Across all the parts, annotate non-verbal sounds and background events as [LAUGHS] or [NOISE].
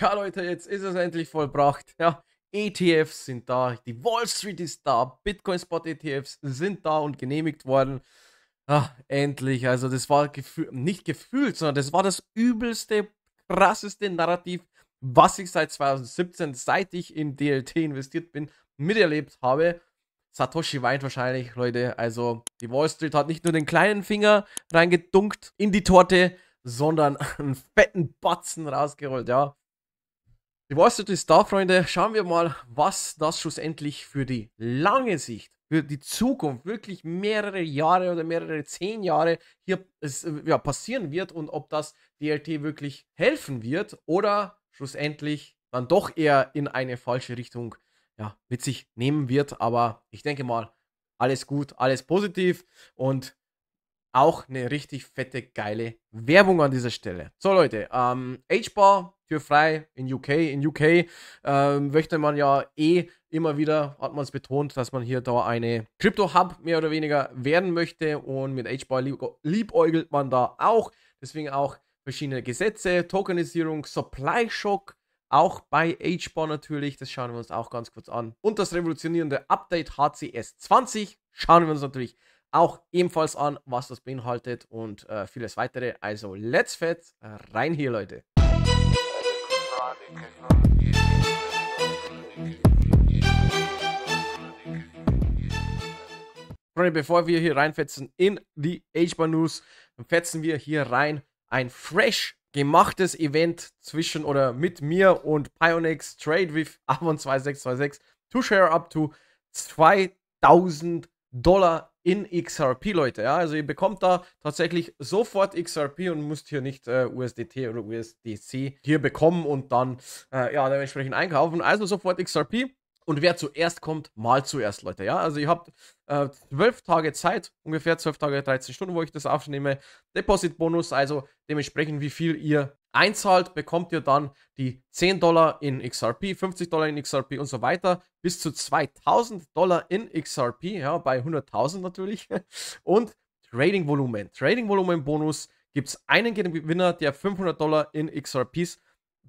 ja Leute, jetzt ist es endlich vollbracht. Ja, ETFs sind da, die Wall Street ist da, Bitcoin Spot ETFs sind da und genehmigt worden. Ach, endlich, also das war gefühl, nicht gefühlt, sondern das war das übelste, krasseste Narrativ, was ich seit 2017, seit ich in DLT investiert bin, miterlebt habe. Satoshi weint wahrscheinlich, Leute. Also die Wall Street hat nicht nur den kleinen Finger reingedunkt in die Torte, sondern [LAUGHS] einen fetten Batzen rausgerollt, ja. Die Wall Street ist da, Freunde. Schauen wir mal, was das schlussendlich für die lange Sicht, für die Zukunft, wirklich mehrere Jahre oder mehrere zehn Jahre hier ist, ja, passieren wird und ob das DLT wirklich helfen wird oder schlussendlich dann doch eher in eine falsche Richtung ja, mit sich nehmen wird. Aber ich denke mal, alles gut, alles positiv und auch eine richtig fette, geile Werbung an dieser Stelle. So, Leute, ähm, H-Bar, Tür frei in UK. In UK ähm, möchte man ja eh immer wieder, hat man es betont, dass man hier da eine Crypto-Hub mehr oder weniger werden möchte und mit H-Bar lieb liebäugelt man da auch. Deswegen auch verschiedene Gesetze, Tokenisierung, Supply Shock, auch bei HBAR natürlich, das schauen wir uns auch ganz kurz an. Und das revolutionierende Update HCS 20 schauen wir uns natürlich auch ebenfalls an, was das beinhaltet und äh, vieles weitere. Also let's fett rein hier, Leute. Freunde, bevor wir hier reinfetzen in die H-Bahn News, fetzen wir hier rein ein fresh gemachtes Event zwischen oder mit mir und Pionex Trade with Avon 2626 to share up to 2000 Dollar in XRP, Leute. Ja? Also ihr bekommt da tatsächlich sofort XRP und müsst hier nicht äh, USDT oder USDC hier bekommen und dann äh, ja, dementsprechend einkaufen. Also sofort XRP. Und wer zuerst kommt, mal zuerst, Leute. Ja, also ihr habt äh, zwölf äh, Tage Zeit, ungefähr zwölf Tage, 13 Stunden, wo ich das aufnehme. Deposit-Bonus, also dementsprechend, wie viel ihr einzahlt, bekommt ihr dann die 10 Dollar in XRP, 50 Dollar in XRP und so weiter, bis zu 2000 Dollar in XRP, ja, bei 100.000 natürlich. [LAUGHS] Und Trading-Volumen. Trading-Volumen-Bonus gibt es einen Gewinner, der 500 Dollar in XRPs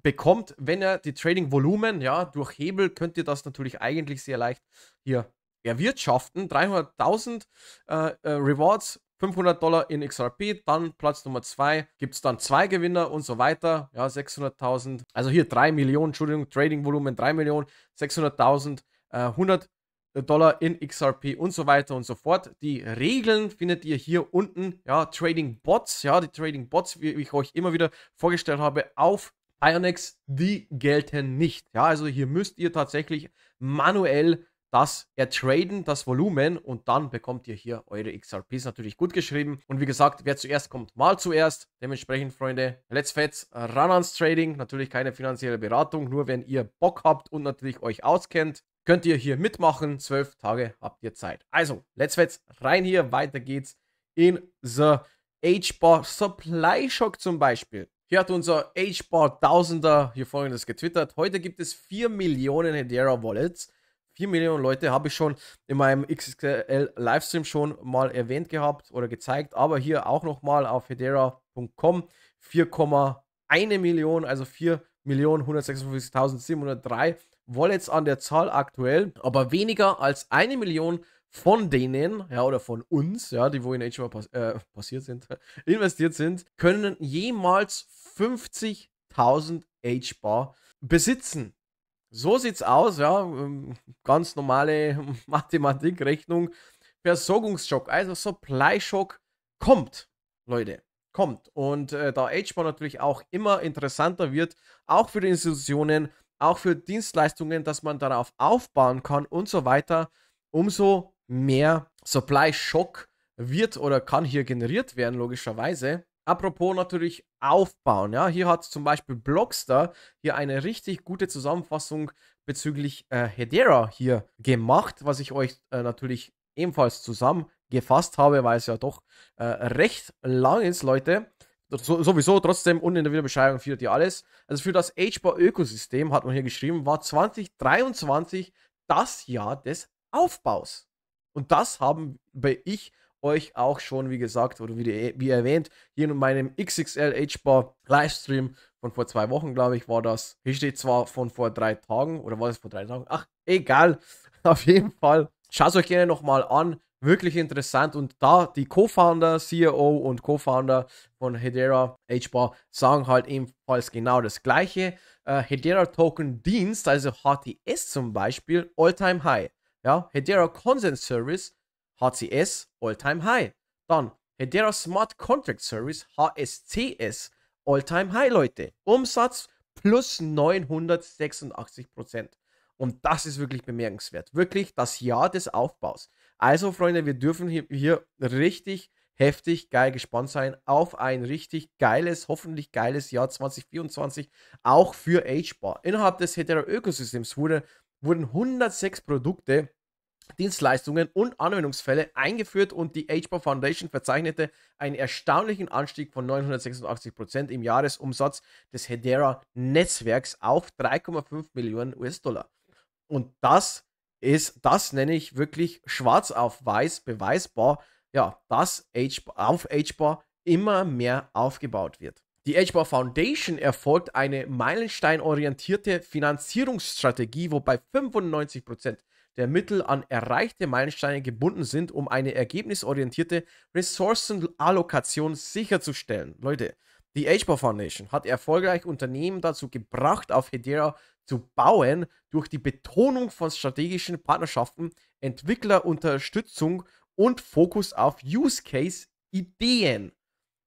bekommt, wenn er die Trading-Volumen, ja, durch Hebel könnt ihr das natürlich eigentlich sehr leicht hier erwirtschaften. 300.000 äh, äh, Rewards 500 Dollar in XRP, dann Platz Nummer 2 gibt es dann zwei Gewinner und so weiter. Ja, 600.000, also hier 3 Millionen, Entschuldigung, Trading-Volumen 3 Millionen, 600.000, äh, 100 Dollar in XRP und so weiter und so fort. Die Regeln findet ihr hier unten, ja, Trading Bots, ja, die Trading Bots, wie ich euch immer wieder vorgestellt habe, auf Ionex, die gelten nicht. Ja, also hier müsst ihr tatsächlich manuell das ertraden, das Volumen und dann bekommt ihr hier eure XRPs natürlich gut geschrieben. Und wie gesagt, wer zuerst kommt, mal zuerst. Dementsprechend, Freunde, let's fets, run ans Trading. Natürlich keine finanzielle Beratung, nur wenn ihr Bock habt und natürlich euch auskennt, könnt ihr hier mitmachen. Zwölf Tage habt ihr Zeit. Also, let's fets, rein hier, weiter geht's in the H-Bar Supply Shock zum Beispiel. Hier hat unser H-Bar Tausender hier folgendes getwittert. Heute gibt es 4 Millionen Hedera Wallets. 4 Millionen Leute habe ich schon in meinem XXL Livestream schon mal erwähnt gehabt oder gezeigt, aber hier auch nochmal auf hedera.com 4,1 Millionen, also 4 Millionen 156.703 Wallets an der Zahl aktuell, aber weniger als eine Million von denen, ja, oder von uns, ja, die wo in HMA pass äh, passiert sind, [LAUGHS] investiert sind, können jemals 50.000 H-Bar besitzen. So sieht's aus, ja. Ähm, ganz normale [LAUGHS] Mathematikrechnung. Versorgungsschock, also supply Shock kommt, Leute, kommt. Und äh, da HBOR natürlich auch immer interessanter wird, auch für die Institutionen, auch für Dienstleistungen, dass man darauf aufbauen kann und so weiter, umso mehr supply Shock wird oder kann hier generiert werden, logischerweise. Apropos natürlich aufbauen, ja. Hier hat zum Beispiel Blockster hier eine richtig gute Zusammenfassung bezüglich äh, Hedera hier gemacht, was ich euch äh, natürlich ebenfalls zusammengefasst habe, weil es ja doch äh, recht lang ist, Leute. So, sowieso trotzdem unten in der Videobeschreibung findet ihr alles. Also für das HBAR-Ökosystem hat man hier geschrieben, war 2023 das Jahr des Aufbaus. Und das haben ich euch auch schon, wie gesagt, oder wie, wie erwähnt, hier in meinem XXL H-Bar Livestream von vor zwei Wochen, glaube ich, war das. Hier steht zwar von vor drei Tagen, oder war das vor drei Tagen? Ach, egal. [LAUGHS] Auf jeden Fall. Schaut es euch gerne nochmal an. Wirklich interessant. Und da die Co-Founder, CEO und Co-Founder von Hedera H-Bar sagen halt ebenfalls genau das Gleiche. Äh, Hedera Token Dienst, also HTS zum Beispiel, All-Time High. Ja, Hedera Consent Service HCS All-Time High. Dann Hedera Smart Contract Service HSCS All-Time High, Leute. Umsatz plus 986 Und das ist wirklich bemerkenswert. Wirklich das Jahr des Aufbaus. Also, Freunde, wir dürfen hier richtig heftig geil gespannt sein auf ein richtig geiles, hoffentlich geiles Jahr 2024, auch für HBAR. Innerhalb des Hetera Ökosystems wurde, wurden 106 Produkte Dienstleistungen und Anwendungsfälle eingeführt und die HBOR Foundation verzeichnete einen erstaunlichen Anstieg von 986% Prozent im Jahresumsatz des Hedera-Netzwerks auf 3,5 Millionen US-Dollar. Und das ist, das nenne ich wirklich schwarz auf weiß beweisbar, ja, dass HBOR, auf HBOR immer mehr aufgebaut wird. Die HBOR Foundation erfolgt eine meilensteinorientierte Finanzierungsstrategie, wobei 95% Prozent der Mittel an erreichte Meilensteine gebunden sind, um eine ergebnisorientierte Ressourcenallokation sicherzustellen. Leute, die HBO Foundation hat erfolgreich Unternehmen dazu gebracht, auf Hedera zu bauen, durch die Betonung von strategischen Partnerschaften, Entwicklerunterstützung und Fokus auf Use Case Ideen.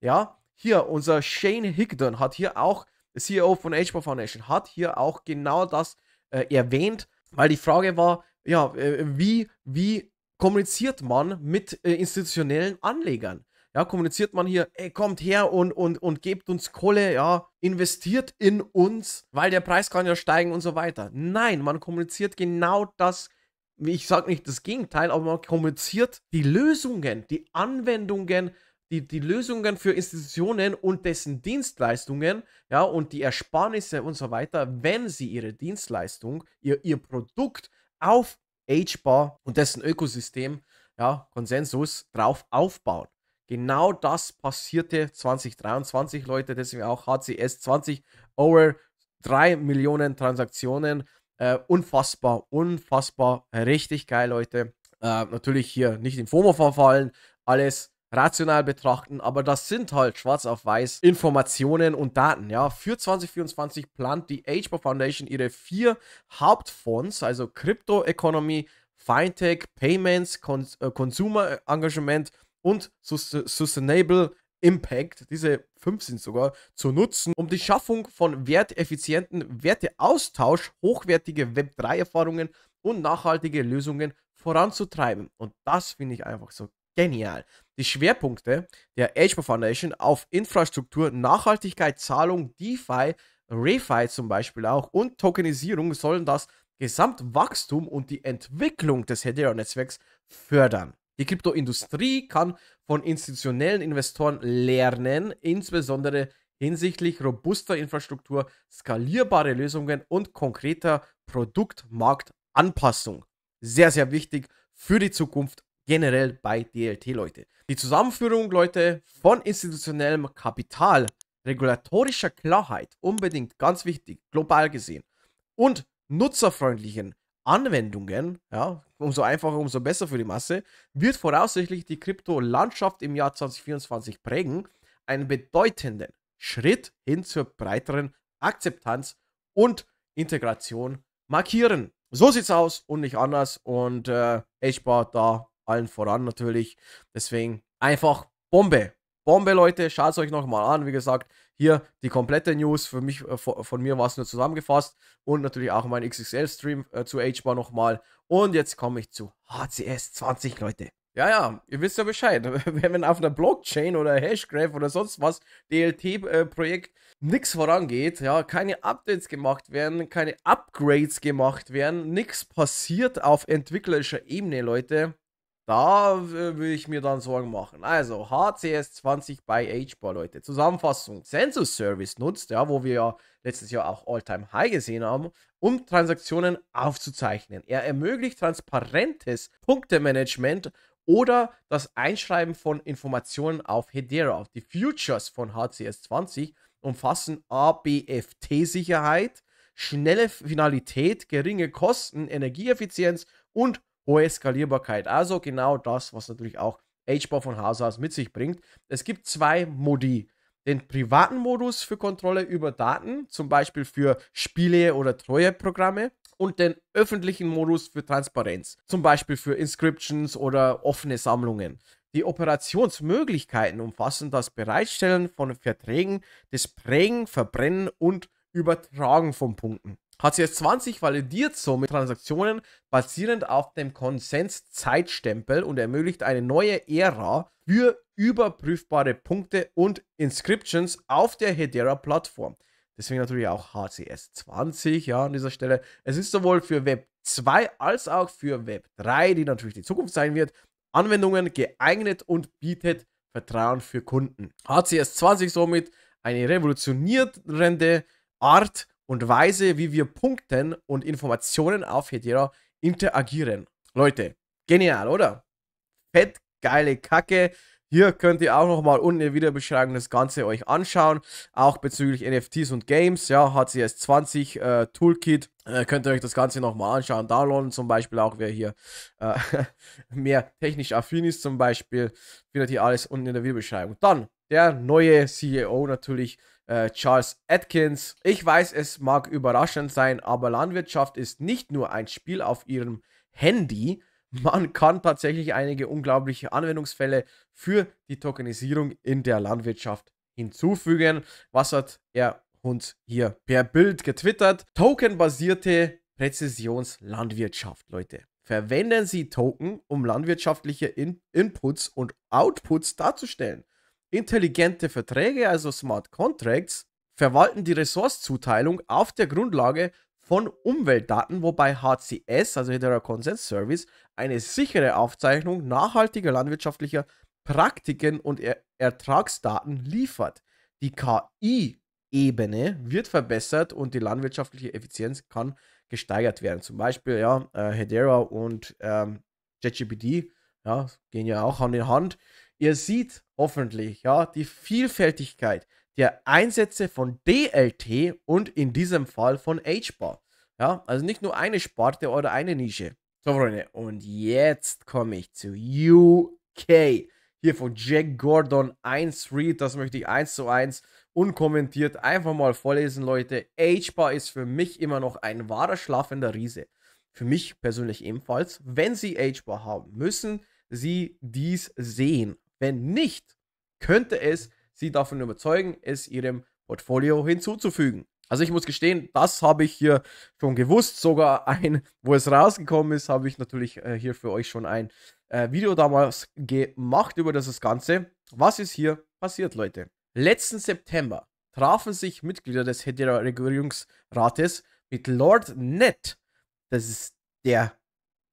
Ja, hier unser Shane Higdon hat hier auch, der CEO von HBO Foundation, hat hier auch genau das äh, erwähnt, weil die Frage war, ja, äh, wie, wie kommuniziert man mit äh, institutionellen Anlegern? Ja, kommuniziert man hier, ey, kommt her und, und, und gebt uns Kohle, ja, investiert in uns, weil der Preis kann ja steigen und so weiter. Nein, man kommuniziert genau das, ich sage nicht das Gegenteil, aber man kommuniziert die Lösungen, die Anwendungen, die, die Lösungen für Institutionen und dessen Dienstleistungen, ja, und die Ersparnisse und so weiter, wenn sie ihre Dienstleistung, ihr, ihr Produkt, auf HBAR und dessen Ökosystem, ja, Konsensus drauf aufbauen. Genau das passierte 2023, Leute. Deswegen auch HCS 20 over 3 Millionen Transaktionen. Äh, unfassbar, unfassbar, richtig geil, Leute. Äh, natürlich hier nicht in FOMO verfallen, alles rational betrachten, aber das sind halt schwarz auf weiß Informationen und Daten. Ja, für 2024 plant die HBO Foundation ihre vier Hauptfonds, also Crypto Economy, Fintech, Payments, äh, Consumer Engagement und Sustainable Impact, diese fünf sind sogar, zu nutzen, um die Schaffung von werteffizienten Werteaustausch, hochwertige Web3-Erfahrungen und nachhaltige Lösungen voranzutreiben. Und das finde ich einfach so genial die Schwerpunkte der Age Foundation auf Infrastruktur, Nachhaltigkeit, Zahlung, DeFi, ReFi zum Beispiel auch und Tokenisierung sollen das Gesamtwachstum und die Entwicklung des Hedera-Netzwerks fördern. Die Kryptoindustrie kann von institutionellen Investoren lernen, insbesondere hinsichtlich robuster Infrastruktur, skalierbare Lösungen und konkreter Produktmarktanpassung. Sehr, sehr wichtig für die Zukunft generell bei DLT, Leute. Die Zusammenführung, Leute, von institutionellem Kapital, regulatorischer Klarheit, unbedingt ganz wichtig, global gesehen, und nutzerfreundlichen Anwendungen, ja, umso einfacher, umso besser für die Masse, wird voraussichtlich die Kryptolandschaft im Jahr 2024 prägen, einen bedeutenden Schritt hin zur breiteren Akzeptanz und Integration markieren. So sieht's aus und nicht anders. Und äh, ich war da allen voran natürlich. Deswegen einfach Bombe. Bombe, Leute, schaut es euch nochmal an. Wie gesagt, hier die komplette News. Für mich, äh, von mir war es nur zusammengefasst. Und natürlich auch mein XXL-Stream äh, zu H-Bar nochmal. Und jetzt komme ich zu HCS 20, Leute. Ja, ja, ihr wisst ja Bescheid. [LAUGHS] Wenn auf einer Blockchain oder Hashgraph oder sonst was DLT-Projekt äh, nichts vorangeht, ja, keine Updates gemacht werden, keine Upgrades gemacht werden, nichts passiert auf entwicklerischer Ebene, Leute, da äh, will ich mir dann Sorgen machen. Also, HCS20 bei HBAR, Leute. Zusammenfassung. Census Service nutzt, ja, wo wir ja letztes Jahr auch All-Time High gesehen haben, um Transaktionen aufzuzeichnen. Er ermöglicht transparentes Punktemanagement oder das Einschreiben von Informationen auf Hedera. Die Futures von HCS20 umfassen ABFT-Sicherheit, schnelle Finalität, geringe Kosten, Energieeffizienz und hohe Skalierbarkeit. Also genau das, was natürlich auch HBAR von Haus aus mit sich bringt. Es gibt zwei Modi. Den privaten Modus für Kontrolle über Daten, zum Beispiel für Spiele oder Treueprogramme und den öffentlichen Modus für Transparenz, zum Beispiel für Inscriptions oder offene Sammlungen. Die Operationsmöglichkeiten umfassen das Bereitstellen von Verträgen, das Prägen, Verbrennen und Übertragen von Punkten. HCS20 validiert somit Transaktionen basierend auf dem Konsens-Zeitstempel und ermöglicht eine neue Ära für überprüfbare Punkte und Inscriptions auf der Hedera-Plattform. Deswegen natürlich auch HCS20, ja, an dieser Stelle. Es ist sowohl für Web 2 als auch für Web 3, die natürlich die Zukunft sein wird, Anwendungen geeignet und bietet Vertrauen für Kunden. HCS20 somit eine revolutionierende Art, und Weise, wie wir punkten und Informationen auf Hedera interagieren. Leute, genial, oder? Fett, geile Kacke. Hier könnt ihr auch nochmal unten in der Videobeschreibung das Ganze euch anschauen. Auch bezüglich NFTs und Games. Ja, HCS 20 äh, Toolkit. Äh, könnt ihr euch das Ganze nochmal anschauen. Downloaden zum Beispiel auch, wer hier äh, [LAUGHS] mehr technisch affin ist zum Beispiel. Findet ihr alles unten in der Videobeschreibung. Dann der neue CEO natürlich äh, Charles Atkins. Ich weiß, es mag überraschend sein, aber Landwirtschaft ist nicht nur ein Spiel auf ihrem Handy. Man kann tatsächlich einige unglaubliche Anwendungsfälle für die Tokenisierung in der Landwirtschaft hinzufügen. Was hat er uns hier per Bild getwittert? Tokenbasierte Präzisionslandwirtschaft, Leute. Verwenden Sie Token, um landwirtschaftliche in Inputs und Outputs darzustellen. Intelligente Verträge, also Smart Contracts, verwalten die Ressourcezuteilung auf der Grundlage von Umweltdaten, wobei HCS, also Hedera Consent Service, eine sichere Aufzeichnung nachhaltiger landwirtschaftlicher Praktiken und er Ertragsdaten liefert. Die KI-Ebene wird verbessert und die landwirtschaftliche Effizienz kann gesteigert werden. Zum Beispiel, ja, äh, Hedera und ähm, JetGPD ja, gehen ja auch Hand in Hand. Ihr seht hoffentlich ja, die Vielfältigkeit der Einsätze von DLT und in diesem Fall von H-Bar. Ja, also nicht nur eine Sparte oder eine Nische. So, Freunde, und jetzt komme ich zu UK. Hier von Jack Gordon 1 Read, das möchte ich 1 zu 1 unkommentiert einfach mal vorlesen, Leute. H-Bar ist für mich immer noch ein wahrer schlafender Riese. Für mich persönlich ebenfalls. Wenn Sie H-Bar haben, müssen Sie dies sehen. Wenn nicht, könnte es sie davon überzeugen, es ihrem Portfolio hinzuzufügen. Also ich muss gestehen, das habe ich hier schon gewusst. Sogar ein, wo es rausgekommen ist, habe ich natürlich äh, hier für euch schon ein äh, Video damals gemacht über das Ganze. Was ist hier passiert, Leute? Letzten September trafen sich Mitglieder des Hedera Regierungsrates mit Lord Nett. Das ist der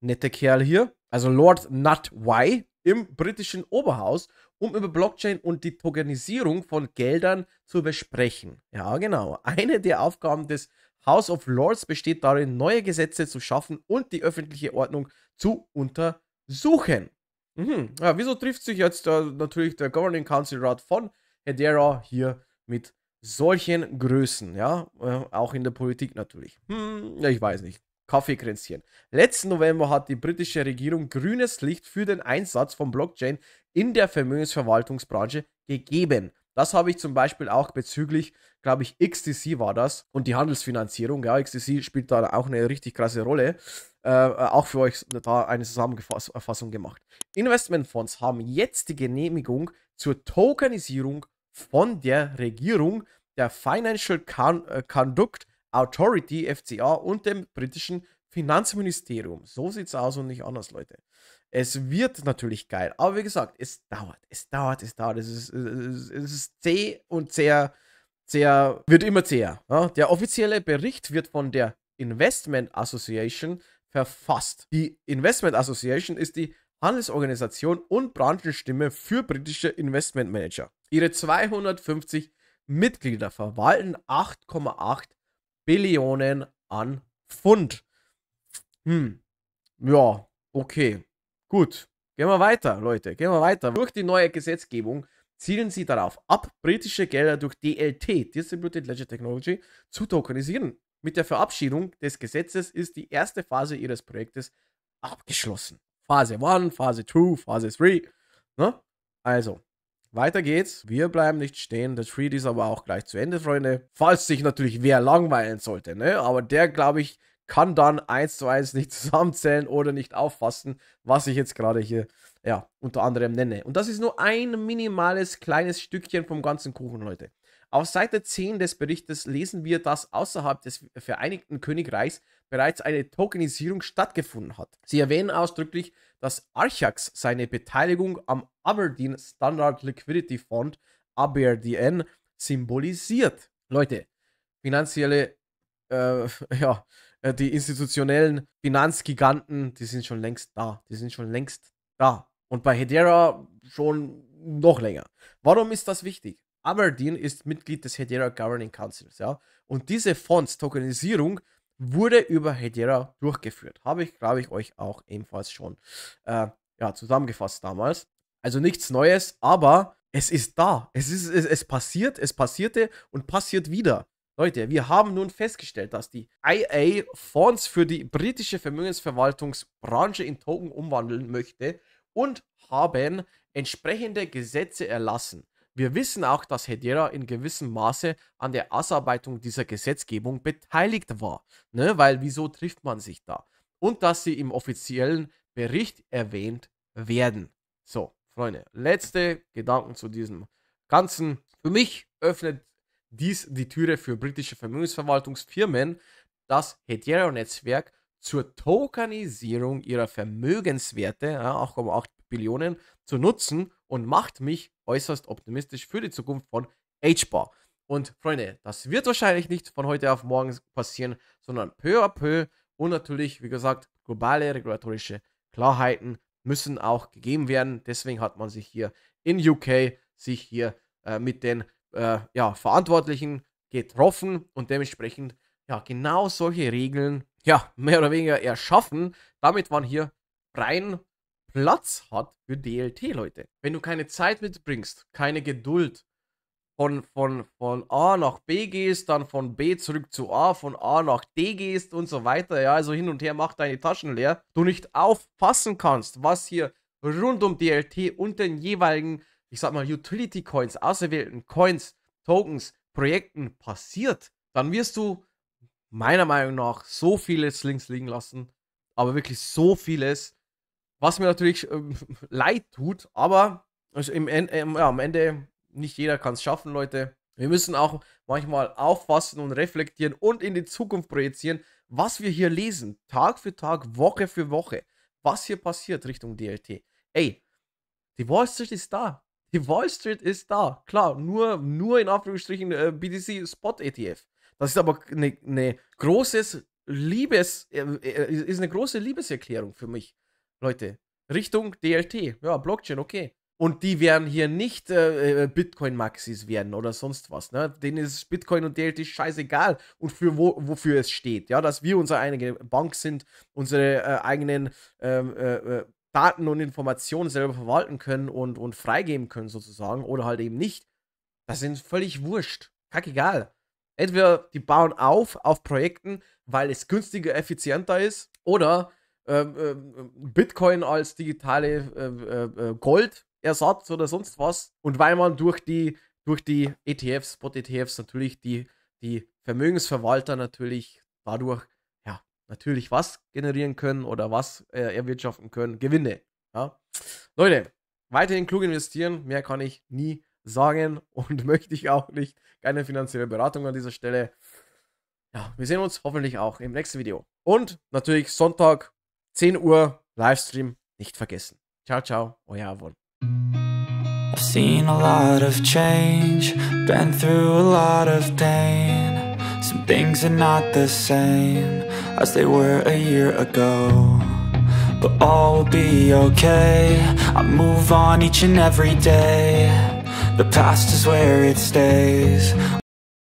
nette Kerl hier. Also Lord Nut Y im britischen Oberhaus, um über Blockchain und die Tokenisierung von Geldern zu besprechen. Ja, genau. Eine der Aufgaben des House of Lords besteht darin, neue Gesetze zu schaffen und die öffentliche Ordnung zu untersuchen. Mhm. Ja, wieso trifft sich jetzt äh, natürlich der Governing Council Rat von Hedera hier mit solchen Größen? Ja, äh, auch in der Politik natürlich. Hm, ja, ich weiß nicht. Kaffeekränzchen. Letzten November hat die britische Regierung grünes Licht für den Einsatz von Blockchain in der Vermögensverwaltungsbranche gegeben. Das habe ich zum Beispiel auch bezüglich, glaube ich, XTC war das und die Handelsfinanzierung. Ja, XTC spielt da auch eine richtig krasse Rolle. Äh, auch für euch da eine Zusammenfassung gemacht. Investmentfonds haben jetzt die Genehmigung zur Tokenisierung von der Regierung. Der Financial Con äh, Conduct Authority FCA und dem britischen Finanzministerium. So sieht's aus und nicht anders, Leute. Es wird natürlich geil, aber wie gesagt, es dauert, es dauert, es dauert. Es ist, es ist, es ist zäh und sehr, sehr, wird immer zäher. Ja? Der offizielle Bericht wird von der Investment Association verfasst. Die Investment Association ist die Handelsorganisation und Branchenstimme für britische Investmentmanager. Ihre 250 Mitglieder verwalten 8,8 Billionen an Pfund. Hm. Ja, okay. Gut. Gehen wir weiter, Leute. Gehen wir weiter. Durch die neue Gesetzgebung zielen sie darauf ab, britische Gelder durch DLT, Distributed Ledger Technology, zu tokenisieren. Mit der Verabschiedung des Gesetzes ist die erste Phase ihres Projektes abgeschlossen. Phase 1, Phase 2, Phase 3. Ne? Also, weiter geht's. Wir bleiben nicht stehen. Der Treat ist aber auch gleich zu Ende, Freunde. Falls sich natürlich wer langweilen sollte, ne? Aber der, glaube ich, kann dann eins zu eins nicht [LAUGHS] zusammenzählen oder nicht auffassen, was ich jetzt gerade hier, ja, unter anderem nenne. Und das ist nur ein minimales kleines Stückchen vom ganzen Kuchen, Leute. Auf Seite 10 des Berichtes lesen wir, dass außerhalb des Vereinigten Königreichs bereits eine Tokenisierung stattgefunden hat. Sie erwähnen ausdrücklich, dass Archax seine Beteiligung am Aberdeen Standard Liquidity Fund ABRDN symbolisiert. Leute, finanzielle, äh, [LAUGHS] ja, äh, die institutionellen Finanzgiganten, die sind schon längst da. Die sind schon längst da. Und bei Hedera schon noch länger. Warum ist das wichtig? Aberdeen ist Mitglied des Hedera Governing Councils, ja. Und diese Fonds-Tokenisierung wurde über Hedera durchgeführt. Habe ich, glaube ich, euch auch ebenfalls schon äh, ja, zusammengefasst damals. Also nichts Neues, aber es ist da. Es, ist, es, es passiert, es passierte und passiert wieder. Leute, wir haben nun festgestellt, dass die IA Fonds für die britische Vermögensverwaltungsbranche in Token umwandeln möchte und haben entsprechende Gesetze erlassen. Wir wissen auch, dass Hedera in gewissem Maße an der Ausarbeitung dieser Gesetzgebung beteiligt war, ne? weil wieso trifft man sich da? Und dass sie im offiziellen Bericht erwähnt werden. So, Freunde, letzte Gedanken zu diesem Ganzen. Für mich öffnet dies die Türe für britische Vermögensverwaltungsfirmen, das Hedera-Netzwerk zur Tokenisierung ihrer Vermögenswerte, ja, 8,8 Billionen, zu nutzen und macht mich äußerst optimistisch für die Zukunft von HBAR. Und Freunde, das wird wahrscheinlich nicht von heute auf morgen passieren, sondern peu à peu und natürlich, wie gesagt, globale regulatorische Klarheiten müssen auch gegeben werden. Deswegen hat man sich hier in UK sich hier äh, mit den äh, ja, Verantwortlichen getroffen und dementsprechend ja genau solche Regeln ja mehr oder weniger erschaffen. Damit man hier rein Platz hat für DLT, Leute. Wenn du keine Zeit mitbringst, keine Geduld, von, von, von A nach B gehst, dann von B zurück zu A, von A nach D gehst und so weiter, ja, also hin und her, mach deine Taschen leer, du nicht aufpassen kannst, was hier rund um DLT und den jeweiligen, ich sag mal, Utility Coins, auserwählten Coins, Tokens, Projekten passiert, dann wirst du meiner Meinung nach so vieles links liegen lassen, aber wirklich so vieles, was mir natürlich ähm, [LAUGHS] leid tut, aber also im, ähm, ja, am Ende nicht jeder kann es schaffen, Leute. Wir müssen auch manchmal auffassen und reflektieren und in die Zukunft projizieren, was wir hier lesen, Tag für Tag, Woche für Woche, was hier passiert Richtung DLT. Ey, die Wall Street ist da. Die Wall Street ist da. Klar, nur, nur in Anführungsstrichen äh, BTC Spot ETF. Das ist aber eine ne, ne Liebes, äh, äh, ist eine große Liebeserklärung für mich. Leute. Richtung DLT. Ja, Blockchain, okay. Und die werden hier nicht äh, äh, Bitcoin-Maxis werden oder sonst was. Ne? Denen ist Bitcoin und DLT scheißegal und für wo, wofür es steht. Ja, dass wir unsere eigene Bank sind, unsere äh, eigenen ähm, äh, äh, Daten und Informationen selber verwalten können und, und freigeben können, sozusagen, oder halt eben nicht. Das sind völlig wurscht. Kackegal. Entweder die bauen auf auf Projekten, weil es günstiger, effizienter ist, oder ähm, ähm, Bitcoin als digitale äh, äh, äh, Goldersatz oder sonst was. Und weil man durch die, durch die ETFs, Spot-ETFs natürlich die, die Vermögensverwalter natürlich dadurch ja natürlich was generieren können oder was äh, erwirtschaften können, Gewinne. Ja. Leute, weiterhin klug investieren, mehr kann ich nie sagen [LAUGHS] und möchte ich auch nicht. Keine finanzielle Beratung an dieser Stelle. Ja, wir sehen uns hoffentlich auch im nächsten Video. Und natürlich Sonntag 10 Uhr Livestream nicht vergessen. Ciao, ciao, euer Avon. I've seen a lot of change, been through a lot of pain. Some things are not the same as they were a year ago. But all will be okay, I move on each and every day. The past is where it stays.